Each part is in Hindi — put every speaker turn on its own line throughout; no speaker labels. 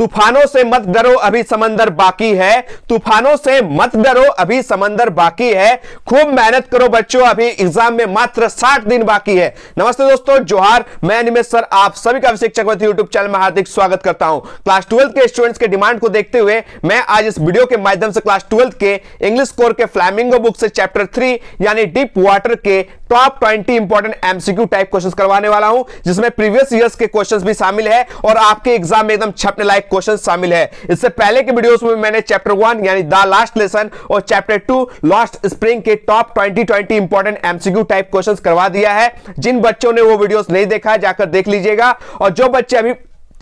तूफानों से मत डरो अभी समंदर बाकी है तूफानों से मत डरो अभी समंदर बाकी है खूब मेहनत करो बच्चों अभी एग्जाम में मात्र साठ दिन बाकी है नमस्ते दोस्तों जोहार मैं निमेश सर आप सभी का शिक्षक यूट्यूब चैनल में हार्दिक स्वागत करता हूं क्लास ट्वेल्थ के स्टूडेंट्स के डिमांड को देखते हुए मैं आज इस वीडियो के माध्यम से क्लास ट्वेल्थ के इंग्लिश कोर के फ्लैमिंगो बुक से चैप्टर थ्री यानी डीप वाटर के top twenty important MCQ type questions करवाने वाला हूं जिसमें प्रीवियस ईयर्स के क्वेश्चंस भी शामिल है और आपके एग्जाम में एकदम छपने लायक क्वेश्चन शामिल है इससे पहले के वीडियोस में मैंने चैप्टर वन यानी द लास्ट लेसन और चैप्टर टू लास्ट स्प्रिंग के top twenty twenty important MCQ type question करवा दिया है जिन बच्चों ने वो वीडियो नहीं देखा जाकर देख लीजिएगा और जो बच्चे अभी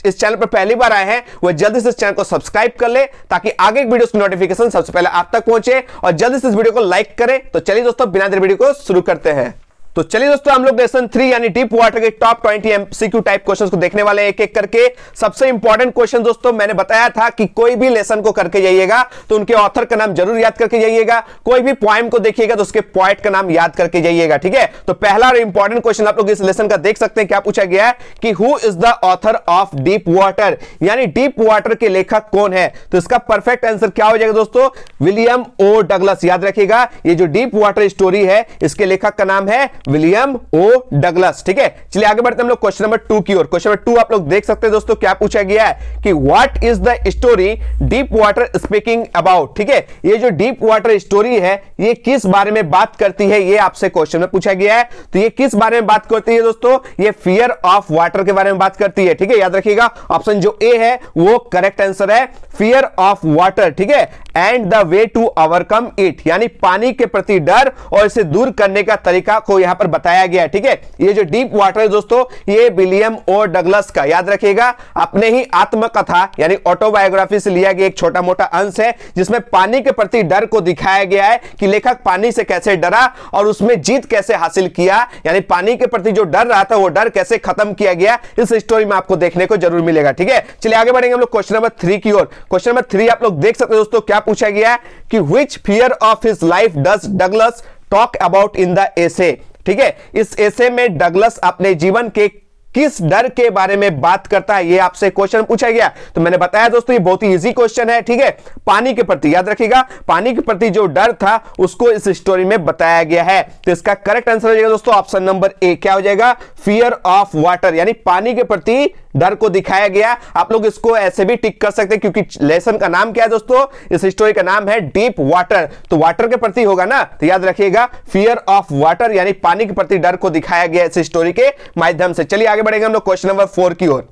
इस चैनल पर पहली बार आए हैं वह जल्दी से इस चैनल को सब्सक्राइब कर ले ताकि आगे वीडियो की नोटिफिकेशन सबसे पहले आप तक पहुंचे और जल्दी से इस वीडियो को लाइक करें तो चलिए दोस्तों बिना देर वीडियो को शुरू करते हैं तो चलिए दोस्तों हम लोग लेसन थ्री यानी डीप वाटर के top twenty MCQ type questions को देखने वाले हैं एक एक करके सबसे इंपॉर्टेंट क्वेश्चन दोस्तों मैंने बताया था कि कोई भी लेसन को करके जाइएगा तो उनके ऑथर का नाम जरूर याद करके जाइएगा कोई भी पॉइम को देखिएगा तो उसके पॉइंट का नाम याद करके जाइएगा ठीक है तो पहला और इंपॉर्टेंट क्वेश्चन आप लोग इस लेसन का देख सकते हैं क्या पूछा गया है कि who is the author of deep water यानी डीप वाटर के लेखक कौन है तो इसका परफेक्ट आंसर क्या हो जाएगा दोस्तों विलियम ओ डगलस याद रखिएगा ये जो डीप वाटर स्टोरी है इसके लेखक का नाम है विलियम ओ डगलस ठीक है चलिए आगे बढ़ते हम लोग क्वेश्चन नंबर टू की ओर क्वेश्चन नंबर टू आप लोग देख सकते हैं दोस्तों क्या पूछा गया है कि what is the story deep water speaking about ठीक है ये जो डीप वाटर स्टोरी है ये किस बारे में बात करती है ये आपसे क्वेश्चन में पूछा गया है तो ये किस बारे में बात करती है दोस्तों ये फियर ऑफ वाटर के बारे में बात करती है ठीक है याद रखिएगा ऑप्शन जो ए है वो करेक्ट आंसर है फियर ऑफ वाटर ठीक है and the way to overcome it यानी पानी के प्रति डर और इसे दूर करने का तरीका को यहां पर बताया गया ठीक है ये जो डीप वाटर है दोस्तों ये विलियम और डगलस का याद रखिएगा अपने ही आत्मकथा यानी ऑटोबायोग्राफी से लिया गया एक छोटा मोटा अंश है जिसमें पानी के प्रति डर को दिखाया गया है कि लेखक पानी से कैसे डरा और उसमें जीत कैसे हासिल किया यानी पानी के प्रति जो डर रहा था वो डर कैसे खत्म किया गया इस स्टोरी में आपको देखने को जरूर मिलेगा ठीक है चलिए आगे बढ़ेंगे हम लोग क्वेश्चन नंबर थ्री की ओर क्वेश्चन नंबर थ्री आप लोग देख सकते हैं दोस्तों क्या पूछा गया है कि which fear of his life does Douglas talk about in the essay ठीक है इस एसे में डगलस अपने जीवन के किस डर के बारे में बात करता है ये आपसे क्वेश्चन पूछा गया तो मैंने बताया दोस्तों ये बहुत ही इजी क्वेश्चन है ठीक है पानी के प्रति याद रखिएगा पानी के प्रति जो डर था उसको इस स्टोरी में बताया गया है तो इसका करेक्ट आंसर हो जाएगा दोस्तों ऑप्शन नंबर ए क्या हो जाएगा फियर ऑफ वाटर यानी पानी के प्रति डर को दिखाया गया आप लोग इसको ऐसे भी टिक कर सकते हैं क्योंकि लेसन का नाम क्या है दोस्तों इस स्टोरी का नाम है डीप वाटर तो वाटर के प्रति होगा ना तो याद रखिएगा फियर ऑफ वाटर यानी पानी के प्रति डर को दिखाया गया इस स्टोरी के माध्यम से चलिए आगे बढ़ेंगे हम लोग क्वेश्चन नंबर फोर की ओर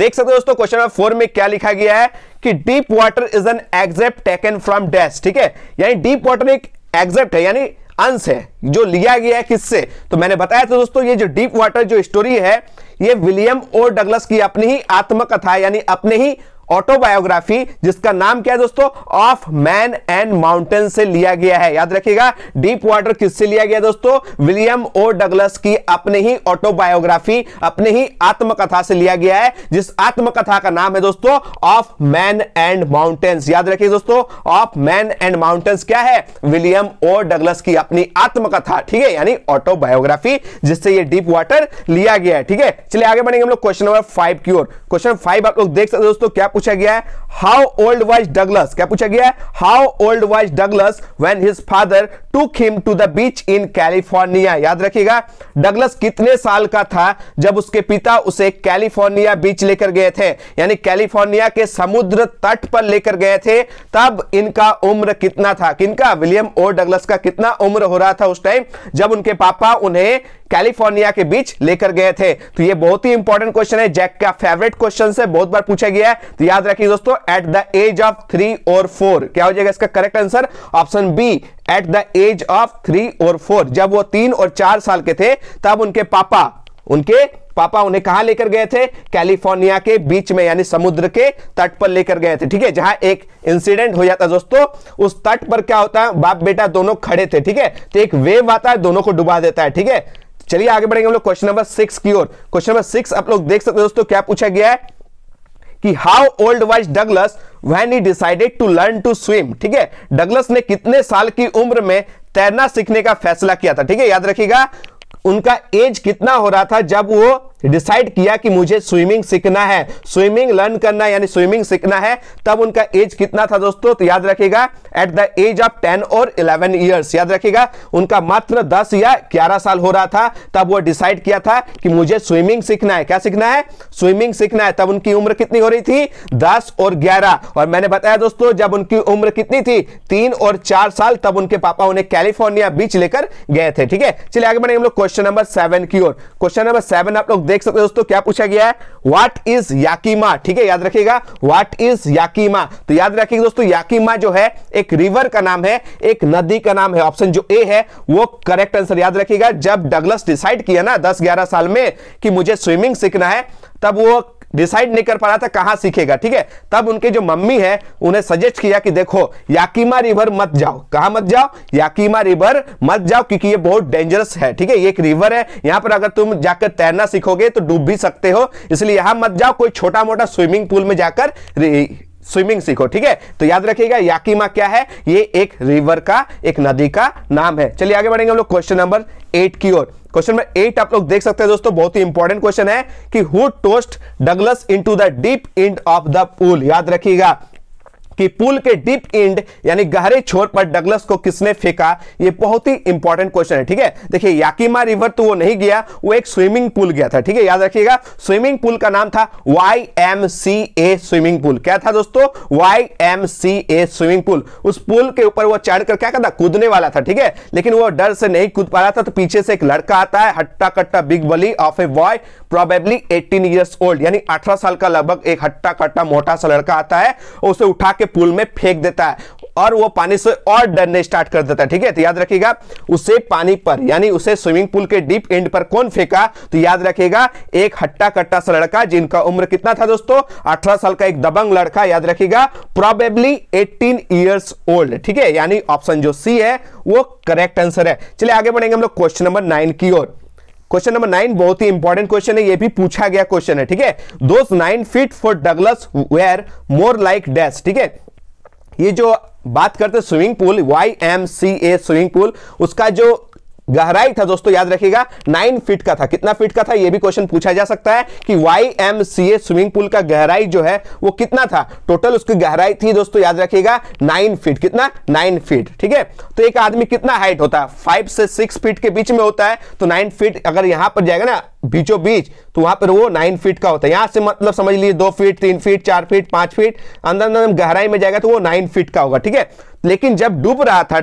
देख सकते हो दोस्तों क्वेश्चन नंबर फोर में क्या लिखा गया है कि deep water is an excerpt taken from dash ठीक है यानी डीप वाटर एक एग्जेप्ट है यानी अंश है जो लिया गया है किससे तो मैंने बताया था दोस्तों ये जो डीप वाटर जो स्टोरी है ये विलियम ओ डगलस की अपनी ही आत्मकथा यानी अपने ही ऑटोबायोग्राफी जिसका नाम क्या है दोस्तों ऑफ मैन एंड माउंटेन से लिया गया है याद रखिएगा डीप वाटर किससे लिया गया दोस्तों विलियम ओ डगलस की अपने ही ऑटोबायोग्राफी अपने ही आत्मकथा से लिया गया है जिस आत्मकथा का नाम है दोस्तों ऑफ मैन एंड माउंटेन्स याद रखिए दोस्तों ऑफ मैन एंड माउंटेन्स क्या है विलियम ओ डगलस की अपनी आत्मकथा ठीक है यानी ऑटोबायोग्राफी जिससे यह डीप वाटर लिया गया है ठीक है चलिए आगे बढ़ेंगे हम लोग क्वेश्चन नंबर फाइव की ओर क्वेश्चन फाइव आप लोग देख सकते दोस्तों क्या पूछा गया है हाउ ओल्ड वाइज डगलस क्या पूछा गया है how old was Douglas when his father took him to the beach in California याद रखिएगा डगलस कितने साल का था जब उसके पिता उसे कैलिफोर्निया बीच लेकर गए थे यानी कैलिफोर्निया के समुद्र तट पर लेकर गए थे तब इनका उम्र कितना था किनका विलियम ओ डगलस का कितना उम्र हो रहा था उस टाइम जब उनके पापा उन्हें कैलिफोर्निया के बीच लेकर गए थे तो ये बहुत ही इंपॉर्टेंट क्वेश्चन है जैक का फेवरेट क्वेश्चन से बहुत बार पूछा गया है तो याद रखिए दोस्तों at the age of three और फोर क्या हो जाएगा इसका correct answer option B at the age of three और फोर जब वो तीन और चार साल के थे तब उनके पापा उनके पापा उन्हें कहा लेकर गए थे कैलिफोर्निया के बीच में यानी समुद्र के तट पर लेकर गए थे ठीक है जहां एक इंसिडेंट हो जाता है दोस्तों उस तट पर क्या होता है बाप बेटा दोनों खड़े थे ठीक है तो एक वेव आता है दोनों को डुबा देता है ठीक है चलिए आगे बढ़ेंगे हम लोग क्वेश्चन नंबर सिक्स की ओर क्वेश्चन नंबर सिक्स आप लोग देख सकते हो दोस्तों क्या पूछा गया है कि how old was Douglas when he decided to learn to swim ठीक है डगलस ने कितने साल की उम्र में तैरना सीखने का फैसला किया था ठीक है याद रखिएगा उनका एज कितना हो रहा था जब वो डिसाइड किया कि मुझे स्विमिंग सीखना है स्विमिंग लर्न करना है यानी स्विमिंग सीखना है तब उनका एज कितना था दोस्तों तो याद रखिएगा at the age of ten और इलेवन ईयर्स याद रखिएगा उनका मात्र दस या ग्यारह साल हो रहा था तब वो डिसाइड किया था कि मुझे स्विमिंग सीखना है क्या सीखना है स्विमिंग सीखना है तब उनकी उम्र कितनी हो रही थी दस और ग्यारह और मैंने बताया दोस्तों जब उनकी उम्र कितनी थी तीन और चार साल तब उनके पापा उन्हें कैलिफोर्निया बीच लेकर गए थे ठीक है चलिए आगे बढ़े हम लोग क्वेश्चन नंबर सेवन की ओर क्वेश्चन नंबर सेवन आप लोग देख सकते हो दोस्तों क्या पूछा गया है व्हाट इज याकीमा ठीक है याद रखिएगा व्हाट इज याकीमा तो याद रखिएगा दोस्तों याकीमा जो है एक रिवर का नाम है एक नदी का नाम है ऑप्शन जो ए है वो करेक्ट आंसर याद रखिएगा जब डगलस डिसाइड किया ना दस ग्यारह साल में कि मुझे स्विमिंग सीखना है तब वो डिसाइड नहीं कर पा रहा था कहां सीखेगा ठीक है तब उनके जो मम्मी है उन्हें सजेस्ट किया कि देखो याकीमा रिवर मत जाओ कहा मत जाओ याकीमा रिवर मत जाओ क्योंकि ये बहुत डेंजरस है ठीक है ये एक रिवर है यहां पर अगर तुम जाकर तैरना सीखोगे तो डूब भी सकते हो इसलिए यहां मत जाओ कोई छोटा मोटा स्विमिंग पूल में जाकर स्विमिंग सीखो ठीक है तो याद रखिएगा याकीमा क्या है ये एक रिवर का एक नदी का नाम है चलिए आगे बढ़ेंगे हम लोग क्वेश्चन नंबर एट की ओर क्वेश्चन नंबर एट आप लोग देख सकते हैं दोस्तों बहुत ही इंपॉर्टेंट क्वेश्चन है कि who tossed Douglas into the deep end of the pool याद रखिएगा कि पुल के डीप इंड यानी गहरे छोर पर डगलस को किसने फेंका ये बहुत ही इंपॉर्टेंट क्वेश्चन है ठीक है देखिए याकिमा रिवर तो वो नहीं गया वो एक स्विमिंग पूल गया था ठीक है याद रखिएगा स्विमिंग पूल का नाम था Y M C A swimming pool क्या था दोस्तों Y M C A swimming pool उस पुल के ऊपर वो चढ़कर क्या करता कूदने वाला था ठीक है लेकिन वो डर से नहीं कूद पा रहा था तो पीछे से एक लड़का आता है हट्टा कट्टा big bully of a boy probably eighteen years old यानी अठारह साल का लगभग एक हट्टा कट्टा मोटा सा लड़का आता है उसे उठा आपके पुल में फेंक देता है और वो पानी से और डरने स्टार्ट कर देता है ठीक है तो याद रखिएगा उसे पानी पर यानी उसे स्विमिंग पूल के डीप एंड पर कौन फेंका तो याद रखिएगा एक हट्टा कट्टा सा लड़का जिनका उम्र कितना था दोस्तों अठारह साल का एक दबंग लड़का याद रखिएगा प्रोबेबली एटीन ईयर्स ओल्ड ठीक है यानी ऑप्शन जो सी है वो करेक्ट आंसर है चलिए आगे बढ़ेंगे हम लोग क्वेश्चन नंबर नाइन की ओर क्वेश्चन नंबर नाइन बहुत ही इंपॉर्टेंट क्वेश्चन है ये भी पूछा गया क्वेश्चन है ठीक है दोस्त nine feet for Douglas were more like डेस ठीक है ये जो बात करते swimming pool Y M C A swimming pool उसका जो गहराई था दोस्तों याद रखिएगा नाइन फीट का था कितना फीट का था यह भी क्वेश्चन पूछा जा सकता है कि Y M C A swimming pool का गहराई जो है वो कितना था टोटल उसकी गहराई थी दोस्तों याद रखिएगा नाइन फीट कितना नाइन फीट ठीक है तो एक आदमी कितना हाइट होता है फाइव से सिक्स फीट के बीच में होता है तो नाइन फीट अगर यहां पर जाएगा ना बीचों बीच तो वहां पर वो नाइन फीट का होता है यहां से मतलब समझ लीजिए दो फीट तीन फीट चार फीट पांच फीट अंदर अंदर गहराई में जाएगा तो वो नाइन फीट का होगा ठीक है लेकिन जब डूब रहा था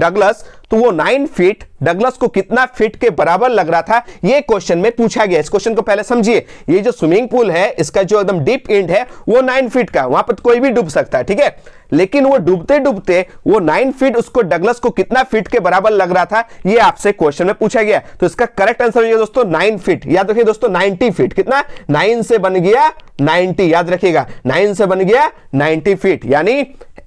डगलस तो वो नाइन फीट डगलस को कितना फीट के बराबर लग रहा था ये क्वेश्चन में पूछा गया इस क्वेश्चन को पहले समझिए ये जो स्विमिंग पूल है इसका जो एकदम डीप इंड है वो नाइन फीट का वहां पर कोई भी डूब सकता है ठीक है लेकिन वो डूबते डूबते वो नाइन फीट उसको डगलस को कितना फीट के बराबर लग रहा था ये आपसे क्वेश्चन में पूछा गया तो इसका करेक्ट आंसर हो दोस्तों नाइन फीट याद रखिए दोस्तों नाइनटी फीट कितना नाइन से बन गया नाइनटी याद रखिएगा नाइन से बन गया नाइनटी फीट यानी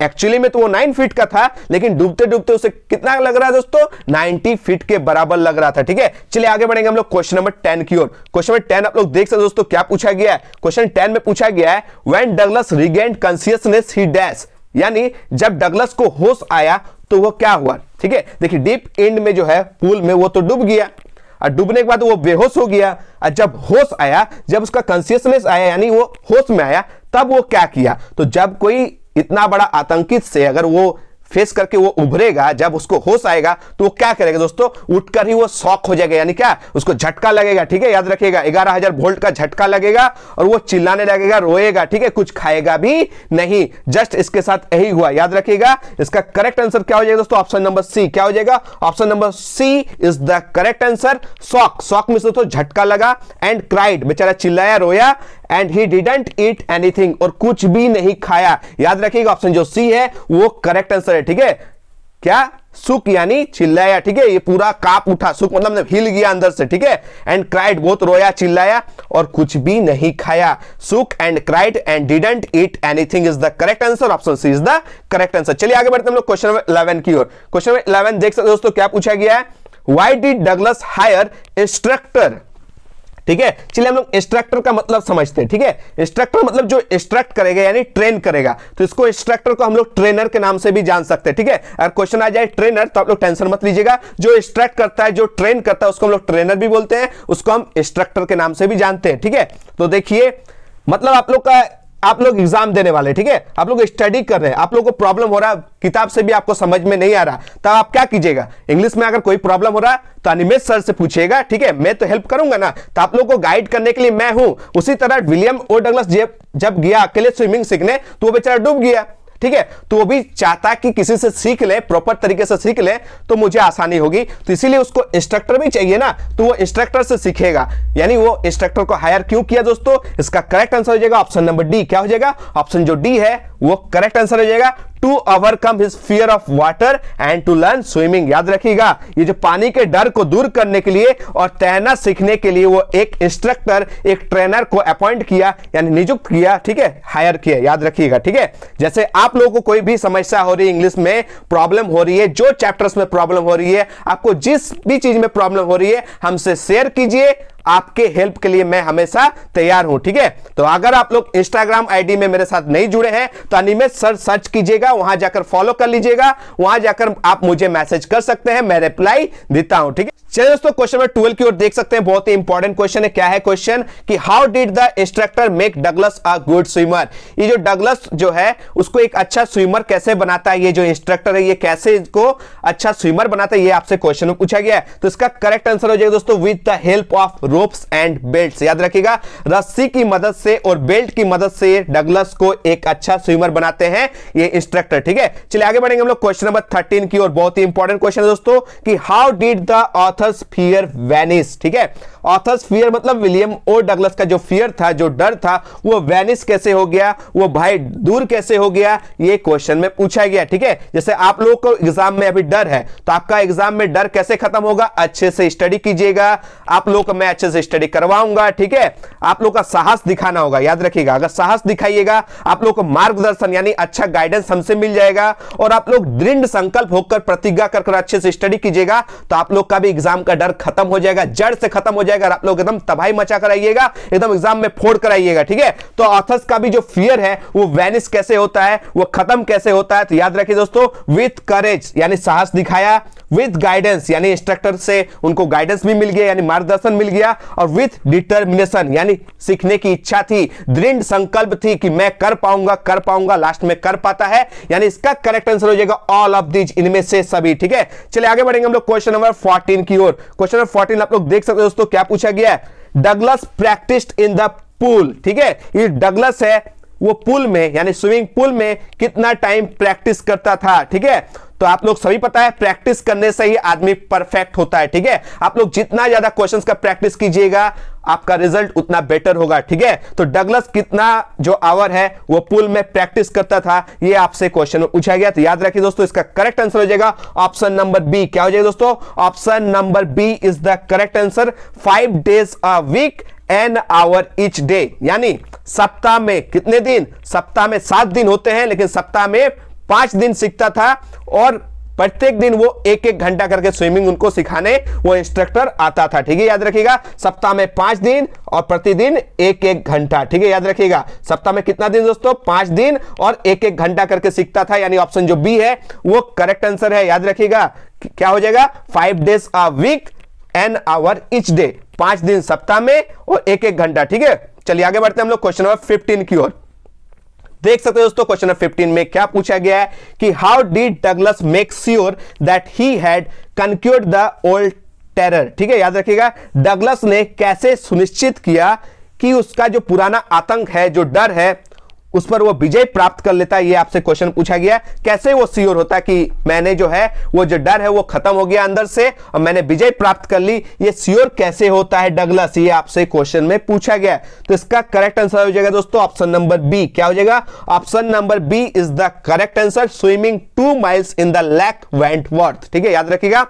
एक्चुअली में तो वो नाइन फीट का था लेकिन डूबते डूबते उसे कितना लग रहा है दोस्तों नाइनटी फीट के बराबर लग रहा था ठीक है चलिए आगे बढ़ेंगे हम लोग क्वेश्चन नंबर टेन की ओर क्वेश्चन नंबर टेन आप लोग देख सकते दोस्तों क्या पूछा गया है क्वेश्चन टेन में पूछा गया है when Douglas regain consciousness he dash यानी जब डगलस को होश आया तो वो क्या हुआ ठीक है देखिए डीप एंड में जो है पूल में वो तो डूब गया और डूबने के बाद वो बेहोश हो गया और जब होश आया जब उसका कॉन्सियसनेस आया यानी वो होश में आया तब वो क्या किया तो जब कोई इतना बड़ा आतंकित से अगर वो फेस करके वो उभरेगा जब उसको होश आएगा तो वो क्या करेगा दोस्तों उठकर ही वो शॉक हो जाएगा यानी क्या उसको झटका लगेगा ठीक है याद रखिएगा ग्यारह हजार वोल्ट का झटका लगेगा और वो चिल्लाने लगेगा रोएगा ठीक है कुछ खाएगा भी नहीं जस्ट इसके साथ यही हुआ याद रखिएगा इसका करेक्ट आंसर क्या हो जाएगा दोस्तों ऑप्शन नंबर सी क्या हो जाएगा option number C is the correct answer shock shock में दोस्तों झटका लगा एंड क्राइड बेचारा चिल्लाया रोया and he didn't eat anything और कुछ भी नहीं खाया याद रखिएगा ऑप्शन जो सी है वो करेक्ट आंसर है ठीक है क्या सुख यानी चिल्लाया ठीक है ये पूरा काप उठा सुख मतलब हिल गया अंदर से ठीक है एंड क्राइड बहुत रोया चिल्लाया और कुछ भी नहीं खाया सुख and cried and didn't eat anything is the correct answer option C is the correct answer चलिए आगे बढ़ते हम लोग क्वेश्चन इलेवन की ओर क्वेश्चन इलेवन देख सकते दोस्तों क्या पूछा गया है why did Douglas hire instructor ठीक है चलिए हम लोग इंस्ट्रक्टर का मतलब समझते हैं ठीक है इंस्ट्रक्टर मतलब जो इंस्ट्रक्ट करेगा यानी ट्रेन करेगा तो इसको इंस्ट्रक्टर को हम लोग ट्रेनर के नाम से भी जान सकते हैं ठीक है अगर क्वेश्चन आ जाए ट्रेनर तो आप लोग टेंशन मत लीजिएगा जो इंस्ट्रक्ट करता है जो ट्रेन करता है उसको हम लोग ट्रेनर भी बोलते हैं उसको हम इंस्ट्रक्टर के नाम से भी जानते हैं ठीक है तो देखिए मतलब आप लोग का आप लोग एग्जाम देने वाले ठीक है आप लोग स्टडी कर रहे हैं आप लोग को प्रॉब्लम हो रहा है किताब से भी आपको समझ में नहीं आ रहा तब आप क्या कीजिएगा इंग्लिश में अगर कोई प्रॉब्लम हो रहा है तो अनिमेश सर से पूछिएगा ठीक है मैं तो हेल्प करूंगा ना तो आप लोग को गाइड करने के लिए मैं हूं उसी तरह विलियम ओ डगल जब गया अकेले स्विमिंग सीखने तो वो बेचारा डूब गया ठीक है तो वो भी चाहता कि किसी से सीख ले प्रॉपर तरीके से सीख ले तो मुझे आसानी होगी तो इसीलिए उसको इंस्ट्रक्टर भी चाहिए ना तो वो इंस्ट्रक्टर से सीखेगा यानी वो इंस्ट्रक्टर को हायर क्यों किया दोस्तों इसका करेक्ट आंसर हो जाएगा ऑप्शन नंबर डी क्या हो जाएगा ऑप्शन जो डी है वो करेक्ट आंसर हो जाएगा to overcome his fear of water and to learn swimming याद रखिएगा ये जो पानी के डर को दूर करने के लिए और तैरना सीखने के लिए वो एक इंस्ट्रक्टर एक ट्रेनर को अपॉइंट किया यानी नियुक्त किया ठीक है हायर किया याद रखिएगा ठीक है जैसे आप लोगों को कोई भी समस्या हो रही है इंग्लिश में प्रॉब्लम हो रही है जो चैप्टर्स में प्रॉब्लम हो रही है आपको जिस भी चीज में प्रॉब्लम हो रही है हमसे शेयर कीजिए आपके हेल्प के लिए मैं हमेशा तैयार हूं ठीक है तो अगर आप लोग इंस्टाग्राम आईडी में मेरे साथ नहीं जुड़े हैं तो अनिमेश सर सर्च कीजिएगा वहां जाकर फॉलो कर लीजिएगा वहां जाकर आप मुझे मैसेज कर सकते हैं मैं रिप्लाई देता हूं ठीक है चलिए दोस्तों क्वेश्चन नंबर ट्वेल्व की ओर देख सकते हैं बहुत ही इंपॉर्टेंट क्वेश्चन है क्या है क्वेश्चन कि how did the instructor make Douglas a good swimmer ये जो डगलस जो है उसको एक अच्छा स्विमर कैसे बनाता है ये जो इंस्ट्रक्टर है ये कैसे इसको अच्छा स्विमर बनाता है ये आपसे क्वेश्चन पूछा गया है तो इसका करेक्ट आंसर हो जाएगा दोस्तों with the help of ropes and belt याद रखिएगा रस्सी की मदद से और बेल्ट की मदद से डगलस को एक अच्छा स्विमर बनाते हैं ये इंस्ट्रक्टर ठीक है चलिए आगे बढ़ेंगे हम लोग क्वेश्चन नंबर थर्टीन की और बहुत ही इंपॉर्टेंट क्वेश्चन है दोस्तों की how did the author author's fear vanish ठीक है ऑथर्स फियर मतलब विलियम ओ डगलस का जो फियर था जो डर था वो वेनिस कैसे हो गया वो भाई दूर कैसे हो गया ये क्वेश्चन में पूछा गया ठीक है जैसे आप लोगों को एग्जाम में अभी डर है तो आपका एग्जाम में डर कैसे खत्म होगा अच्छे से स्टडी कीजिएगा आप लोग को मैं अच्छे से स्टडी करवाऊंगा ठीक है आप लोग का साहस दिखाना होगा याद रखिएगा अगर साहस दिखाइएगा आप लोग को मार्गदर्शन यानी अच्छा गाइडेंस हमसे मिल जाएगा और आप लोग दृढ़ संकल्प होकर प्रतिज्ञा कर अच्छे से स्टडी कीजिएगा तो आप लोग का भी एग्जाम एग्जाम का डर खत्म हो जाएगा जड़ से खत्म हो जाएगा आप लोग एकदम तबाही मचा कर आइएगा एकदम एग्जाम में फोड़ कर आइएगा ठीक है तो ऑथर्स का भी जो फियर है वो वैनिस कैसे होता है वो खत्म कैसे होता है तो याद रखिए दोस्तों विथ करेज यानी साहस दिखाया विथ गाइडेंस यानी इंस्ट्रक्टर से उनको गाइडेंस भी मिल गया यानी मार्गदर्शन मिल गया और विथ डिटर्मिनेशन यानी सीखने की इच्छा थी दृढ़ संकल्प थी कि मैं कर पाऊंगा कर पाऊंगा लास्ट में कर पाता है यानी इसका करेक्ट आंसर हो जाएगा ऑल ऑफ दीज इनमें से सभी ठीक है चलिए आगे बढ़ेंगे हम लोग क्वेश्चन नंबर फोर्टीन की की ओर क्वेश्चन नंबर फोर्टीन आप लोग देख सकते हो दोस्तों क्या पूछा गया है Douglas practice in the pool ठीक है ये डगलस है वो पुल में यानी स्विमिंग पूल में कितना टाइम प्रैक्टिस करता था ठीक है तो आप लोग सभी पता है प्रैक्टिस करने से ही आदमी परफेक्ट होता है ठीक है आप लोग जितना ज्यादा क्वेश्चन का प्रैक्टिस कीजिएगा आपका रिजल्ट उतना बेटर होगा ठीक है तो डगलस कितना जो आवर है वो पुल में प्रैक्टिस करता था ये आपसे क्वेश्चन पूछा गया तो याद रखिए दोस्तों इसका करेक्ट आंसर हो जाएगा ऑप्शन नंबर बी क्या हो जाएगा दोस्तों option number B is the correct answer five days a week an hour each day यानी सप्ताह में कितने दिन सप्ताह में सात दिन होते हैं लेकिन सप्ताह में पांच दिन सीखता था और प्रत्येक दिन वो एक एक घंटा करके स्विमिंग उनको सिखाने वो इंस्ट्रक्टर आता था ठीक है याद रखिएगा सप्ताह में पांच दिन और प्रतिदिन एक एक घंटा ठीक है याद रखिएगा सप्ताह में कितना दिन दोस्तों पांच दिन और एक एक घंटा करके सीखता था यानी ऑप्शन जो बी है वो करेक्ट आंसर है याद रखिएगा क्या हो जाएगा five days a week an hour each day पांच दिन सप्ताह में और एक एक घंटा ठीक है चलिए आगे बढ़ते हैं हम लोग क्वेश्चन नंबर फिफ्टीन की ओर देख सकते हो दोस्तों क्वेश्चन नंबर 15 में क्या पूछा गया है कि how did Douglas make sure that he had conquered the old terror ठीक है याद रखिएगा डगलस ने कैसे सुनिश्चित किया कि उसका जो पुराना आतंक है जो डर है उस पर वो विजय प्राप्त कर लेता है ये आपसे क्वेश्चन पूछा गया कैसे वो सियोर होता कि मैंने जो है वो जो डर है वो खत्म हो गया अंदर से और मैंने विजय प्राप्त कर ली ये सियोर कैसे होता है डगलस ये आपसे क्वेश्चन में पूछा गया तो इसका करेक्ट आंसर हो जाएगा दोस्तों ऑप्शन नंबर बी क्या हो जाएगा option number B is the correct answer swimming two miles in the lake went ठीक है याद रखिएगा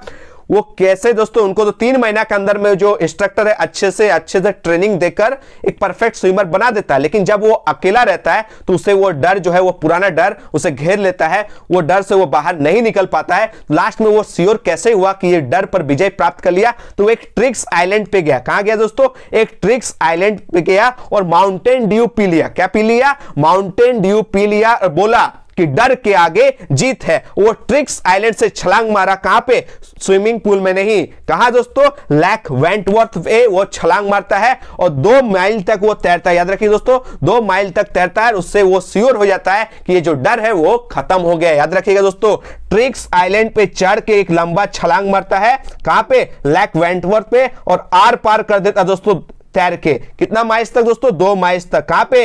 वो कैसे दोस्तों उनको तो तीन महीना के अंदर में जो इंस्ट्रक्टर है अच्छे से अच्छे से ट्रेनिंग देकर एक परफेक्ट स्विमर बना देता है लेकिन जब वो अकेला रहता है तो उसे वो डर जो है वो पुराना डर उसे घेर लेता है वो डर से वो बाहर नहीं निकल पाता है लास्ट में वो सियोर कैसे हुआ कि ये डर पर विजय प्राप्त कर लिया तो एक ट्रिक्स आइलैंड पे गया कहा गया दोस्तों एक ट्रिक्स आइलैंड पे गया और माउंटेन ड्यू पी लिया क्या पी लिया माउंटेन ड्यू पी लिया और बोला कि डर के आगे जीत है वो ट्रिक्स आइलैंड से छलांग मारा कहां पे स्विमिंग पूल में नहीं कहा दोस्तों लैक वेंटवर्थ वे वो छलांग मारता है और दो माइल तक वो तैरता है याद रखिए दोस्तों दो माइल तक तैरता है उससे वो श्योर हो जाता है कि ये जो डर है वो खत्म हो गया याद रखिएगा दोस्तों ट्रिक्स आइलैंड पे चढ़ के एक लंबा छलांग मारता है कहां पे लैक वेंटवर्थ पे और आर पार कर देता दोस्तों तैर के कितना माइल्स तक दोस्तों दो माइल्स तक कहां पे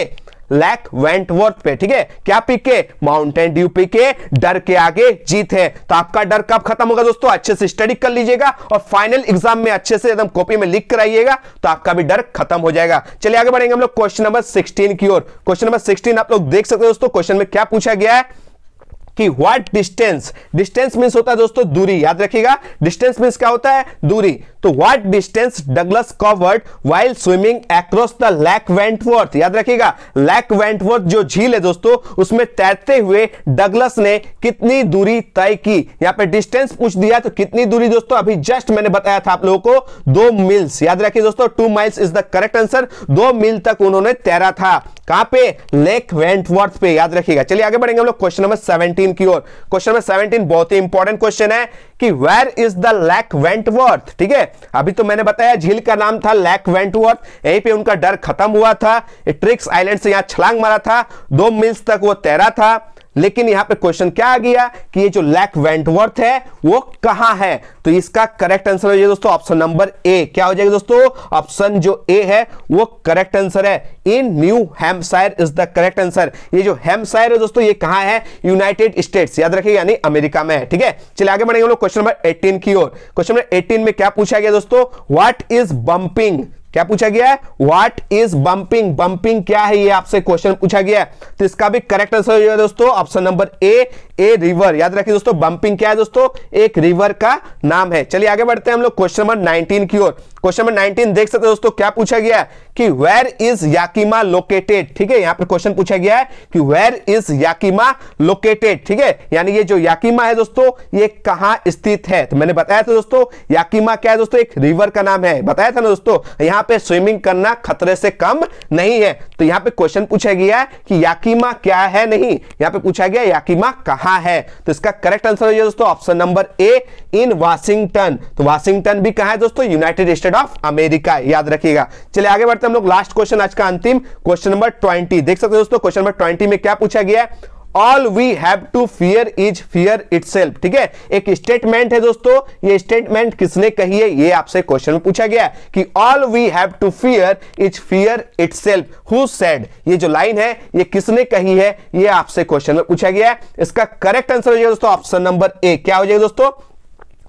लैक वेंटवर्थ पे ठीक है क्या पिक है माउंटेन ड्यू पिक है डर के आगे जीत है तो आपका डर कब खत्म होगा दोस्तों अच्छे से स्टडी कर लीजिएगा और फाइनल एग्जाम में अच्छे से एकदम कॉपी में लिख आइएगा तो आपका भी डर खत्म हो जाएगा चलिए आगे बढ़ेंगे हम लोग क्वेश्चन नंबर सिक्सटीन की ओर क्वेश्चन नंबर सिक्सटीन आप लोग देख सकते हैं दोस्तों क्वेश्चन में क्या पूछा गया है कि व्हाट डिस्टेंस डिस्टेंस मीन्स होता है दोस्तों दूरी याद रखिएगा डिस्टेंस मीन्स क्या होता है दूरी तो what distance Douglas covered while swimming across the lake Wentworth याद रखिएगा लैक वेंटवर्थ जो झील है दोस्तों उसमें तैरते हुए डगलस ने कितनी दूरी तय की यहाँ पे डिस्टेंस पूछ दिया तो कितनी दूरी दोस्तों अभी जस्ट मैंने बताया था आप लोगों को दो मील्स याद रखिए दोस्तों two miles is the correct answer दो मील तक उन्होंने तैरा था कहां पे लेक वेंटवर्थ पे याद रखिएगा चलिए आगे बढ़ेंगे हम लोग क्वेश्चन नंबर सेवेंटीन 17 की ओर क्वेश्चन नंबर 17 बहुत ही इंपॉर्टेंट क्वेश्चन है कि where is the lake Wentworth ठीक है अभी तो मैंने बताया झील का नाम था लैक वेंटवर्थ यहीं पे उनका डर खत्म हुआ था ट्रिक्स आइलैंड से यहां छलांग मारा था दो मिल्स तक वो तैरा था लेकिन यहां पे क्वेश्चन क्या आ गया कि ये जो लैक वेंटवर्थ है वो कहां है तो इसका करेक्ट आंसर हो जाएगा दोस्तों ऑप्शन नंबर ए क्या हो जाएगा दोस्तों ऑप्शन जो ए है वो करेक्ट आंसर है in New Hampshire is the correct answer ये जो हेम्पशायर है दोस्तों ये कहां है यूनाइटेड स्टेट्स याद रखिए यानी अमेरिका में है ठीक है चलिए आगे बढ़ेंगे हम लोग क्वेश्चन नंबर 18 की ओर क्वेश्चन नंबर 18 में क्या पूछा गया दोस्तों व्हाट इज बंपिंग क्या पूछा गया है व्हाट इज बंपिंग बंपिंग क्या है ये आपसे क्वेश्चन पूछा गया है तो इसका भी करेक्ट आंसर है दोस्तों option number A A river याद रखिए दोस्तों बंपिंग क्या है दोस्तों एक रिवर का नाम है चलिए आगे बढ़ते हैं हम लोग क्वेश्चन नंबर 19 की ओर क्वेश्चन नंबर 19 देख सकते हो दोस्तों क्या पूछा गया है कि वेर इज याकिमा लोकेटेड ठीक है यहां पर क्वेश्चन पूछा गया है कि वेर इज याकिमा लोकेटेड ठीक है यानी ये जो याकिमा है दोस्तों ये कहां स्थित है तो मैंने बताया था दोस्तों याकिमा क्या है दोस्तों एक रिवर का नाम है बताया था ना दोस्तों यहां पे स्विमिंग करना खतरे से कम नहीं है तो यहां पे क्वेश्चन पूछा गया है कि याकिमा क्या है नहीं यहां पे पूछा गया याकिमा कहां है तो इसका करेक्ट आंसर हो दोस्तों option number A in Washington तो वाशिंगटन भी कहा है दोस्तों United State State of America याद रखिएगा चलिए आगे बढ़ते हम लोग लास्ट क्वेश्चन आज का अंतिम क्वेश्चन नंबर ट्वेंटी देख सकते हो दोस्तों क्वेश्चन नंबर ट्वेंटी में क्या पूछा गया है all we have to fear is fear itself. ठीक है एक स्टेटमेंट है दोस्तों ये स्टेटमेंट किसने कही है ये आपसे क्वेश्चन में पूछा गया है कि all we have to fear is fear itself who said ये जो लाइन है ये किसने कही है ये आपसे क्वेश्चन में पूछा गया है इसका करेक्ट आंसर हो जाएगा दोस्तों ऑप्शन नंबर ए क्या हो जाएगा दोस्तों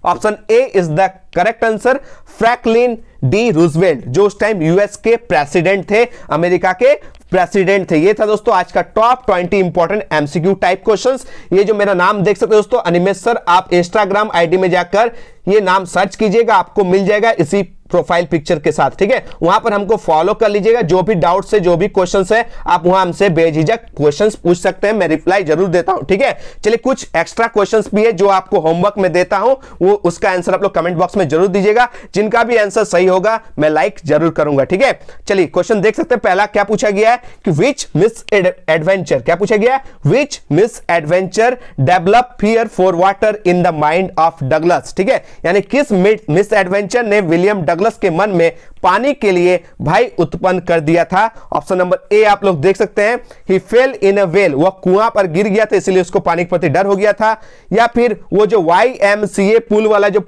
option A is the correct answer Franklin D Roosevelt जो उस टाइम यूएस के प्रेसिडेंट थे अमेरिका के प्रेसिडेंट थे ये था दोस्तों आज का top twenty important MCQ type questions ये जो मेरा नाम देख सकते हो दोस्तों अनिमेश सर आप इंस्टाग्राम आईडी में जाकर ये नाम सर्च कीजिएगा आपको मिल जाएगा इसी प्रोफाइल पिक्चर के साथ ठीक है वहां पर हमको फॉलो कर लीजिएगा जो भी डाउट है जो भी क्वेश्चन है आप वहां हमसे बेझिझक क्वेश्चन पूछ सकते हैं मैं रिप्लाई जरूर देता हूं ठीक है चलिए कुछ एक्स्ट्रा क्वेश्चन भी है जो आपको होमवर्क में देता हूं वो उसका आंसर आप लोग कमेंट बॉक्स में जरूर दीजिएगा जिनका भी आंसर सही होगा मैं लाइक जरूर करूंगा ठीक है चलिए क्वेश्चन देख सकते हैं पहला क्या पूछा गया है कि विच मिस एडवेंचर क्या पूछा गया है which misadventure develop fear for water in the mind of Douglas ठीक है यानी किस मिस एडवेंचर ने विलियम डगलस के मन में पानी के लिए भाई उत्पन्न कर दिया था ऑप्शन नंबर ए आप लोग देख सकते हैं ही फेल इन अ वेल वह कुआं पर गिर गया था इसलिए उसको पानी के प्रति डर हो गया था या फिर वो जो वाई एम सी ए पुल वाला जो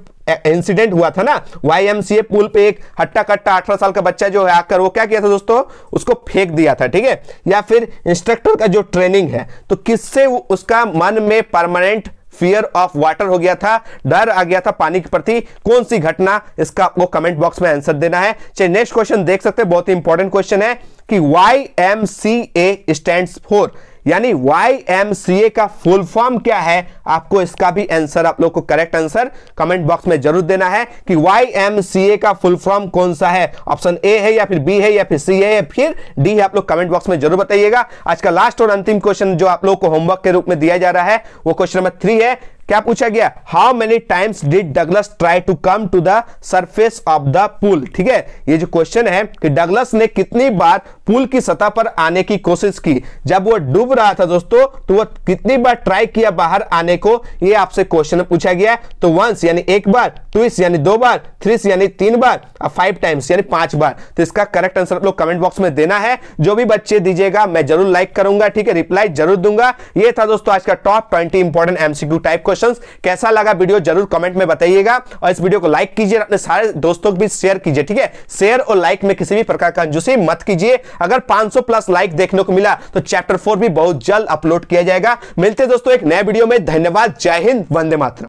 इंसिडेंट हुआ था ना वाईएमसीए पुल पे एक हट्टा कट्टा अठारह साल का बच्चा जो है आकर वो क्या किया था दोस्तों उसको फेंक दिया था ठीक है या फिर इंस्ट्रक्टर का जो ट्रेनिंग है तो किससे उसका मन में परमानेंट फियर ऑफ वाटर हो गया था डर आ गया था पानी के प्रति कौन सी घटना इसका आपको कमेंट बॉक्स में आंसर देना है चलिए नेक्स्ट क्वेश्चन देख सकते हैं बहुत ही इंपॉर्टेंट क्वेश्चन है कि Y M C A stand for यानी वाई एम सी ए का फुल फॉर्म क्या है आपको इसका भी आंसर आप लोग को करेक्ट आंसर कमेंट बॉक्स में जरूर देना है कि वाई एम सी ए का फुल फॉर्म कौन सा है ऑप्शन ए है या फिर बी है या फिर सी है या फिर डी है आप लोग कमेंट बॉक्स में जरूर बताइएगा आज का लास्ट और अंतिम क्वेश्चन जो आप लोग को होमवर्क के रूप में दिया जा रहा है वो क्वेश्चन नंबर थ्री है क्या पूछा गया how many times did Douglas try to come to the surface of the pool ठीक है ये जो क्वेश्चन है कि डगलस ने कितनी बार पुल की सतह पर आने की कोशिश की जब वो डूब रहा था दोस्तों तो वो कितनी बार ट्राई किया बाहर आने को ये आपसे क्वेश्चन पूछा गया तो वंस यानी एक बार ट्विस्ट यानी दो बार थ्रिस यानी तीन बार और फाइव टाइम्स यानी पांच बार तो इसका करेक्ट आंसर आप लोग कमेंट बॉक्स में देना है जो भी बच्चे दीजिएगा मैं जरूर लाइक करूंगा ठीक है रिप्लाई जरूर दूंगा ये था दोस्तों आज का top twenty important MCQ type question questions कैसा लगा वीडियो जरूर कमेंट में बताइएगा और इस वीडियो को लाइक कीजिए अपने सारे दोस्तों के बीच शेयर कीजिए ठीक है शेयर और लाइक में किसी भी प्रकार का कंजूसी मत कीजिए अगर 500 प्लस लाइक देखने को मिला तो चैप्टर फोर भी बहुत जल्द अपलोड किया जाएगा मिलते दोस्तों एक नए वीडियो में धन्यवाद जय हिंद वंदे मातरम